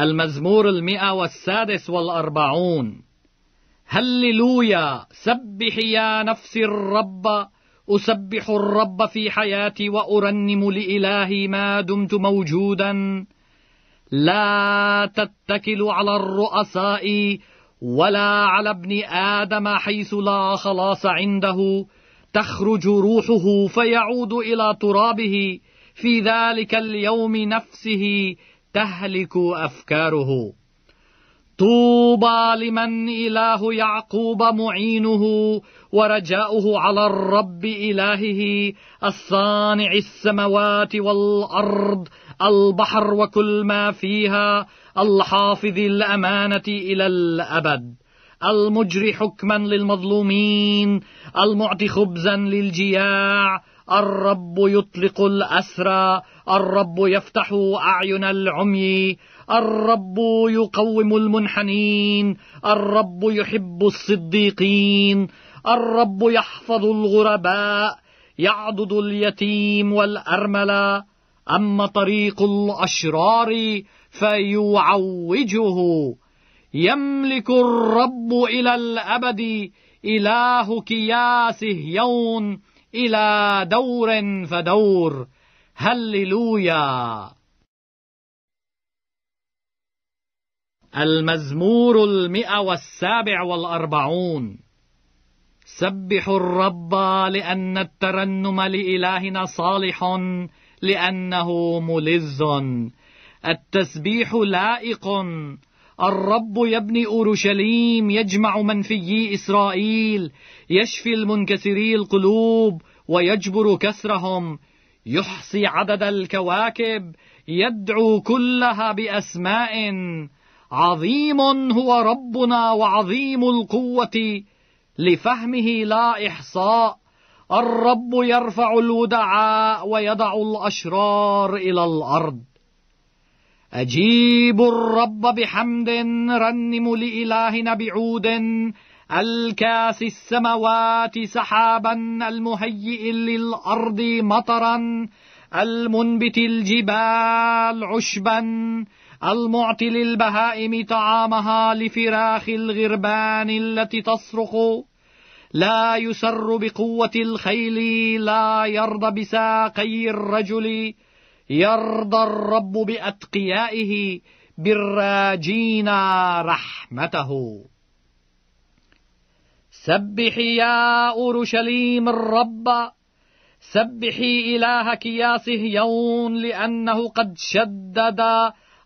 المزمور المئة والسادس والأربعون هللويا سبح يا نفسي الرب أسبح الرب في حياتي وأرنم لإلهي ما دمت موجودا لا تتكل على الرؤساء ولا على ابن آدم حيث لا خلاص عنده تخرج روحه فيعود إلى ترابه في ذلك اليوم نفسه تهلك أفكاره طوبى لمن إله يعقوب معينه ورجاؤه على الرب إلهه الصانع السموات والأرض البحر وكل ما فيها الحافظ الأمانة إلى الأبد المجري حكما للمظلومين المعطي خبزا للجياع الرب يطلق الأسرى الرب يفتح أعين العمي الرب يقوم المنحنين الرب يحب الصديقين الرب يحفظ الغرباء يعضد اليتيم والأرملة أما طريق الأشرار فيعوجه يملك الرب إلى الأبد إله كياسه يون إلى دور فدور هللويا المزمور المئة والسابع والأربعون سبحوا الرب لأن الترنم لإلهنا صالح لأنه ملز التسبيح لائق الرب يبني أورشليم يجمع منفيي إسرائيل يشفي المنكسري القلوب ويجبر كسرهم يحصي عدد الكواكب يدعو كلها بأسماء عظيم هو ربنا وعظيم القوة لفهمه لا إحصاء الرب يرفع الودعاء ويضع الأشرار إلى الأرض أجيب الرب بحمد رنم لإلهنا بعود الكاس السماوات سحابا المهيئ للأرض مطرا المنبت الجبال عشبا المعطي للبهائم طعامها لفراخ الغربان التي تصرخ لا يسر بقوة الخيل لا يرضى بساقي الرجل يرضى الرب بأتقيائه بالراجين رحمته سبحي يا أورشليم الرب سبحي إلهك يا صهيون لأنه قد شدد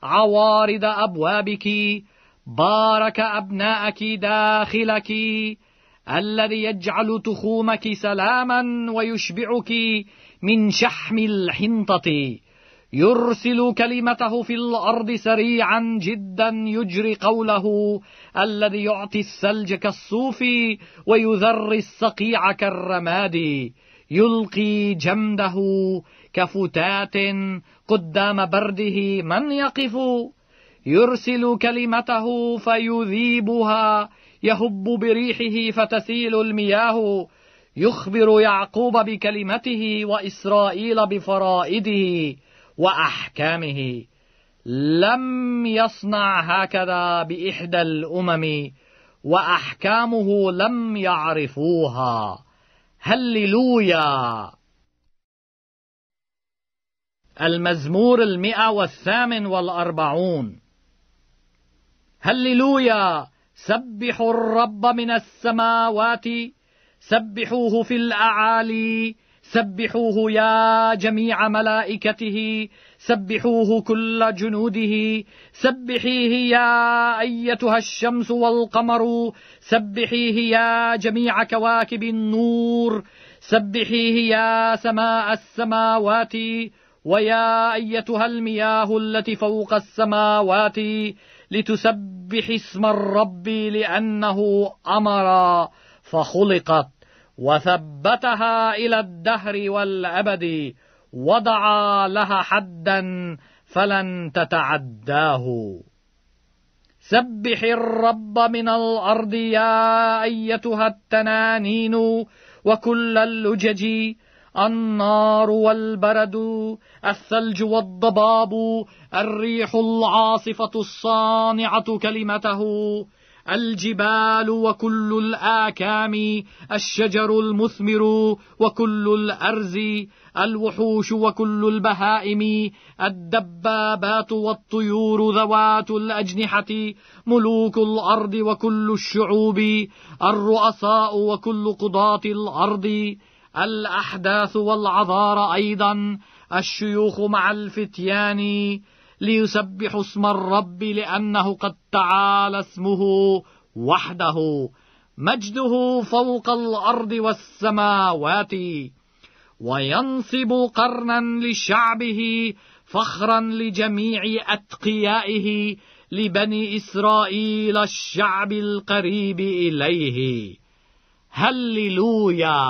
عوارض أبوابك بارك أبناءك داخلك الذي يجعل تخومك سلاما ويشبعك من شحم الحنطة يرسل كلمته في الأرض سريعا جدا يجري قوله الذي يعطي الثلج كالصوف ويذري الصقيع كالرماد يلقي جمده كفتات قدام برده من يقف يرسل كلمته فيذيبها يهب بريحه فتسيل المياه يخبر يعقوب بكلمته وإسرائيل بفرائده وأحكامه لم يصنع هكذا بإحدى الأمم وأحكامه لم يعرفوها هللويا المزمور المئة والثامن والأربعون هللويا سبحوا الرب من السماوات سبحوه في الأعالي سبحوه يا جميع ملائكته سبحوه كل جنوده سبحيه يا ايتها الشمس والقمر سبحيه يا جميع كواكب النور سبحيه يا سماء السماوات ويا ايتها المياه التي فوق السماوات لتسبح اسم الرب لانه امر فخلقت وثبتها إلى الدهر والأبد وضع لها حدا فلن تتعداه سبح الرب من الأرض يا أيتها التنانين وكل اللجج النار والبرد الثلج والضباب الريح العاصفة الصانعة كلمته الجبال وكل الآكام الشجر المثمر وكل الأرز الوحوش وكل البهائم الدبابات والطيور ذوات الأجنحة ملوك الأرض وكل الشعوب الرؤساء وكل قضاة الأرض الأحداث والعذار أيضا الشيوخ مع الفتيان ليسبحوا اسم الرب لأنه قد تعالى اسمه وحده مجده فوق الأرض والسماوات وينصب قرنا لشعبه فخرا لجميع أتقيائه لبني إسرائيل الشعب القريب إليه هللويا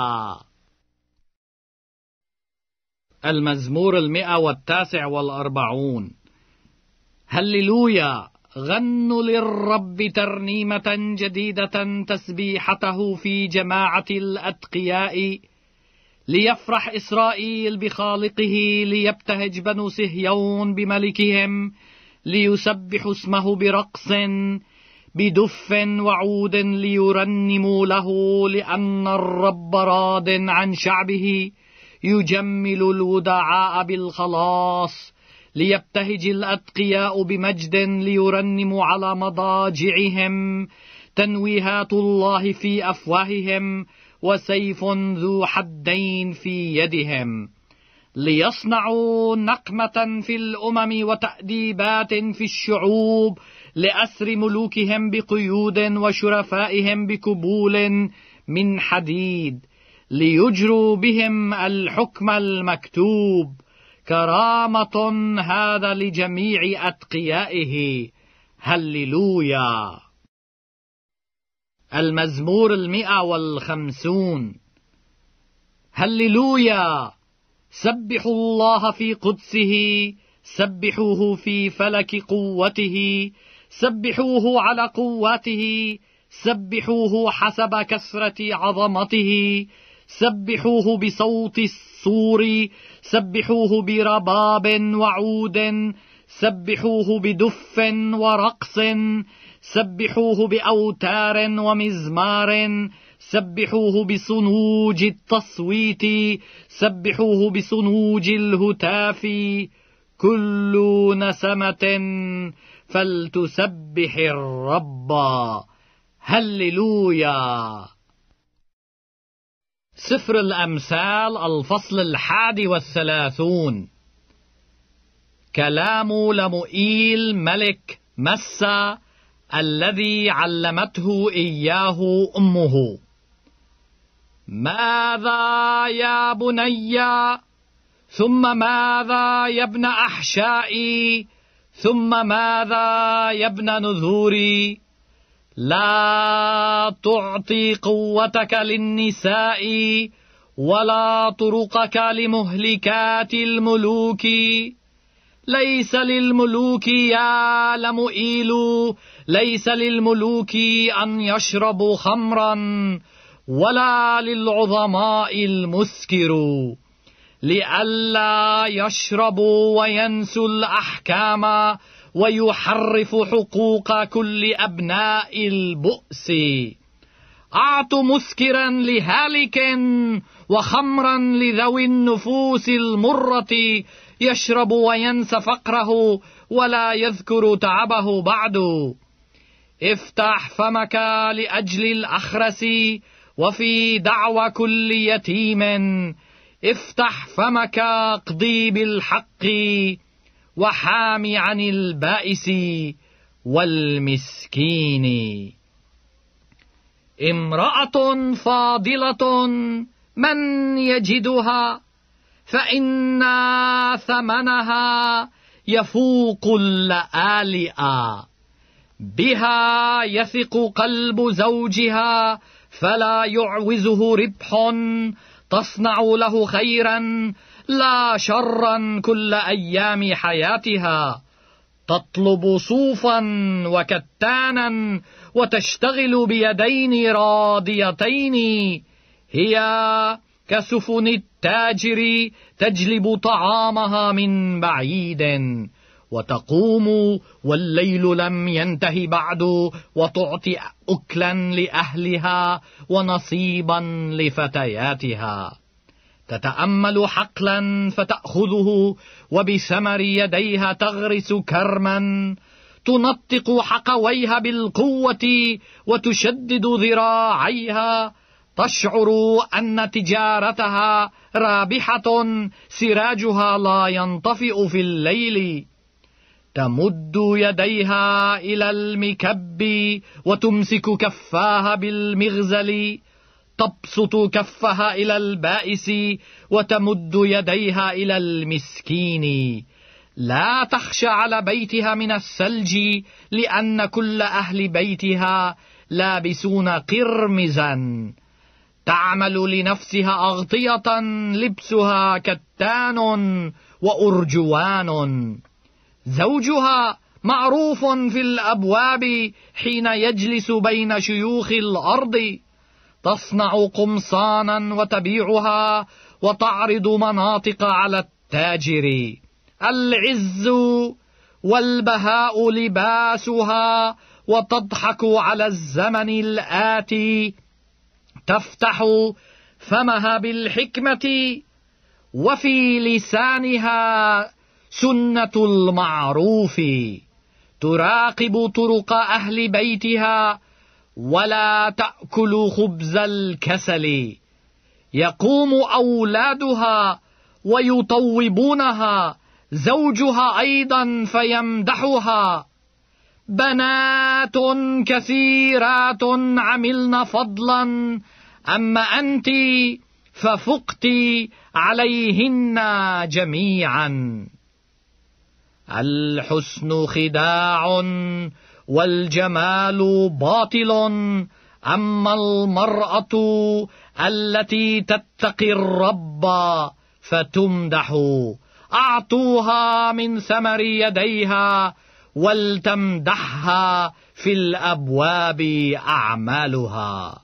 المزمور المئة والتاسع والأربعون هللويا غنوا للرب ترنيمة جديدة تسبيحته في جماعة الأتقياء ليفرح إسرائيل بخالقه ليبتهج بنو سهيون بملكهم ليسبحوا اسمه برقص بدف وعود ليرنموا له لأن الرب راض عن شعبه يجمل الودعاء بالخلاص ليبتهج الأتقياء بمجد ليرنموا على مضاجعهم تنويهات الله في أفواههم وسيف ذو حدين في يدهم ليصنعوا نقمة في الأمم وتأديبات في الشعوب لأسر ملوكهم بقيود وشرفائهم بكبول من حديد ليجروا بهم الحكم المكتوب كرامة هذا لجميع أتقيائه هللويا المزمور المئة والخمسون هللويا سبحوا الله في قدسه سبحوه في فلك قوته سبحوه على قوته سبحوه حسب كسرة عظمته سبحوه بصوت الصور سبحوه برباب وعود سبحوه بدف ورقص سبحوه باوتار ومزمار سبحوه بصنوج التصويت سبحوه بصنوج الهتاف كل نسمه فلتسبح الرب هللويا سفر الأمثال الفصل الحادي والثلاثون كلام لمؤيل ملك مسا الذي علمته إياه أمه ماذا يا بني ثم ماذا يا ابن أحشائي ثم ماذا يا ابن نذوري لا تعطي قوتك للنساء ولا طرقك لمهلكات الملوك ليس للملوك يا لمؤيل ليس للملوك أن يشربوا خمرا ولا للعظماء المسكر لئلا يشربوا وينسوا الأحكام ويحرف حقوق كل أبناء البؤس أعط مسكرا لهالك وخمرا لذوي النفوس المرة يشرب وينسى فقره ولا يذكر تعبه بعد افتح فمك لأجل الأخرس وفي دعوى كل يتيم افتح فمك اقضي بالحق وحام عن البائس والمسكين امرأة فاضلة من يجدها فإن ثمنها يفوق اللآلئ بها يثق قلب زوجها فلا يعوزه ربح تصنع له خيرا لا شرا كل أيام حياتها تطلب صوفا وكتانا وتشتغل بيدين راضيتين هي كسفن التاجر تجلب طعامها من بعيد وتقوم والليل لم ينته بعد وتعطي أكلا لأهلها ونصيبا لفتياتها تتأمل حقلا فتأخذه وبثمر يديها تغرس كرما تنطق حقويها بالقوة وتشدد ذراعيها تشعر أن تجارتها رابحة سراجها لا ينطفئ في الليل تمد يديها إلى المكب وتمسك كفاها بالمغزل تبسط كفها إلى البائس وتمد يديها إلى المسكين لا تخشى على بيتها من الثلج لأن كل أهل بيتها لابسون قرمزا تعمل لنفسها أغطية لبسها كتان وأرجوان زوجها معروف في الابواب حين يجلس بين شيوخ الارض تصنع قمصانا وتبيعها وتعرض مناطق على التاجر العز والبهاء لباسها وتضحك على الزمن الاتي تفتح فمها بالحكمه وفي لسانها سنة المعروف تراقب طرق أهل بيتها ولا تأكل خبز الكسل يقوم أولادها ويطوبونها زوجها أيضا فيمدحها بنات كثيرات عملن فضلا أما أنت ففقت عليهن جميعا الحسن خداع والجمال باطل أما المرأة التي تتقي الرب فتمدح أعطوها من ثمر يديها ولتمدحها في الأبواب أعمالها